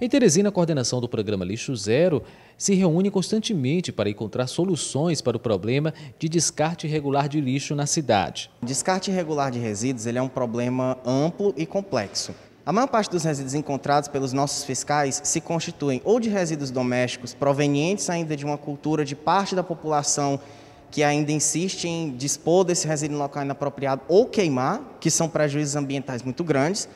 Em Teresina, a coordenação do programa Lixo Zero se reúne constantemente para encontrar soluções para o problema de descarte irregular de lixo na cidade. descarte irregular de resíduos ele é um problema amplo e complexo. A maior parte dos resíduos encontrados pelos nossos fiscais se constituem ou de resíduos domésticos provenientes ainda de uma cultura de parte da população que ainda insiste em dispor desse resíduo local inapropriado ou queimar, que são prejuízos ambientais muito grandes.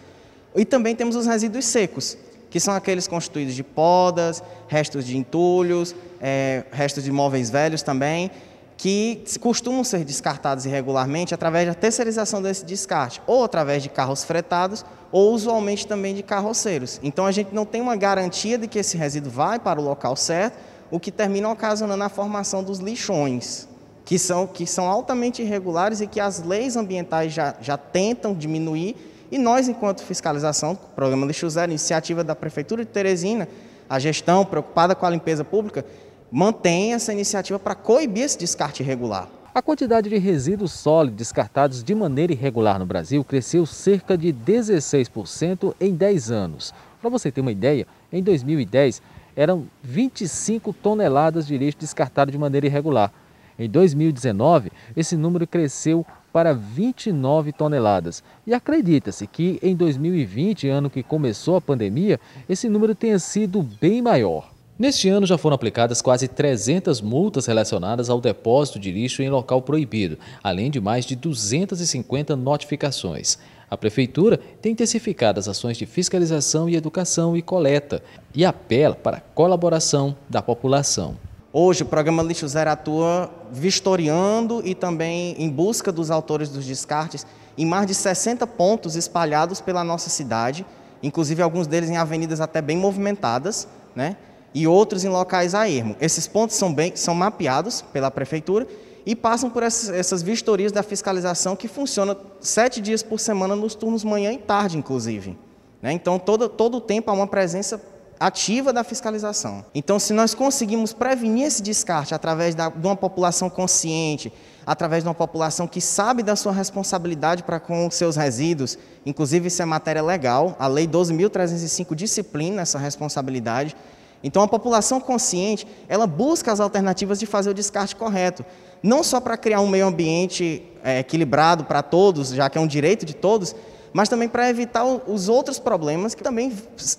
E também temos os resíduos secos, que são aqueles constituídos de podas, restos de entulhos, é, restos de móveis velhos também, que costumam ser descartados irregularmente através da terceirização desse descarte, ou através de carros fretados, ou usualmente também de carroceiros. Então a gente não tem uma garantia de que esse resíduo vai para o local certo, o que termina ocasionando a formação dos lixões, que são, que são altamente irregulares e que as leis ambientais já, já tentam diminuir, e nós, enquanto fiscalização, programa Lixo Zero, iniciativa da Prefeitura de Teresina, a gestão preocupada com a limpeza pública, mantém essa iniciativa para coibir esse descarte irregular. A quantidade de resíduos sólidos descartados de maneira irregular no Brasil cresceu cerca de 16% em 10 anos. Para você ter uma ideia, em 2010 eram 25 toneladas de lixo descartado de maneira irregular. Em 2019, esse número cresceu para 29 toneladas. E acredita-se que em 2020, ano que começou a pandemia, esse número tenha sido bem maior. Neste ano já foram aplicadas quase 300 multas relacionadas ao depósito de lixo em local proibido, além de mais de 250 notificações. A Prefeitura tem intensificado as ações de fiscalização e educação e coleta e apela para a colaboração da população. Hoje, o programa Lixo Zero atua vistoriando e também em busca dos autores dos descartes em mais de 60 pontos espalhados pela nossa cidade, inclusive alguns deles em avenidas até bem movimentadas, né? e outros em locais a ermo. Esses pontos são, bem, são mapeados pela prefeitura e passam por essas, essas vistorias da fiscalização que funciona sete dias por semana nos turnos manhã e tarde, inclusive. Né? Então, todo, todo o tempo há uma presença ativa da fiscalização. Então, se nós conseguimos prevenir esse descarte através da, de uma população consciente, através de uma população que sabe da sua responsabilidade para com os seus resíduos, inclusive isso é matéria legal, a Lei 12.305 disciplina essa responsabilidade. Então, a população consciente, ela busca as alternativas de fazer o descarte correto, não só para criar um meio ambiente é, equilibrado para todos, já que é um direito de todos, mas também para evitar os outros problemas que também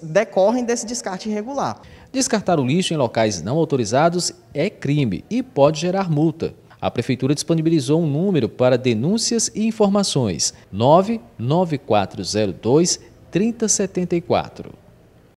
decorrem desse descarte irregular. Descartar o lixo em locais não autorizados é crime e pode gerar multa. A Prefeitura disponibilizou um número para denúncias e informações: 99402 3074.